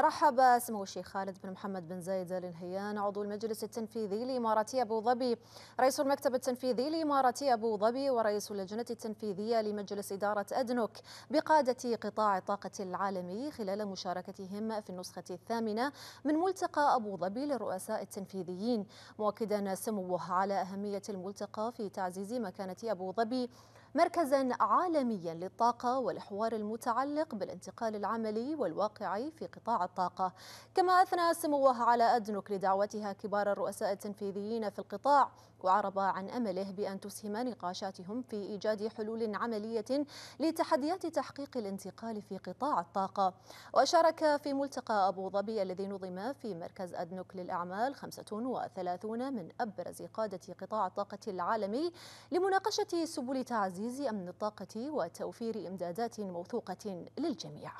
رحب سمو الشيخ خالد بن محمد بن زايد ال نهيان عضو المجلس التنفيذي الإماراتي أبو ظبي رئيس المكتب التنفيذي الإماراتي أبو ظبي ورئيس اللجنة التنفيذية لمجلس إدارة أدنوك بقادة قطاع الطاقة العالمي خلال مشاركتهم في النسخة الثامنة من ملتقى أبو ظبي للرؤساء التنفيذيين مؤكدا سموه على أهمية الملتقى في تعزيز مكانة أبو ظبي مركزا عالميا للطاقة والحوار المتعلق بالانتقال العملي والواقعي في قطاع الطاقة كما أثنى سموه على أدنك لدعوتها كبار الرؤساء التنفيذيين في القطاع وعرب عن أمله بأن تسهم نقاشاتهم في إيجاد حلول عملية لتحديات تحقيق الانتقال في قطاع الطاقة وشارك في ملتقى أبو ظبي الذي نظم في مركز أدنك للأعمال 35 من أبرز قادة قطاع الطاقة العالمي لمناقشة سبل تعزيز تعزيز أمن الطاقة وتوفير إمدادات موثوقة للجميع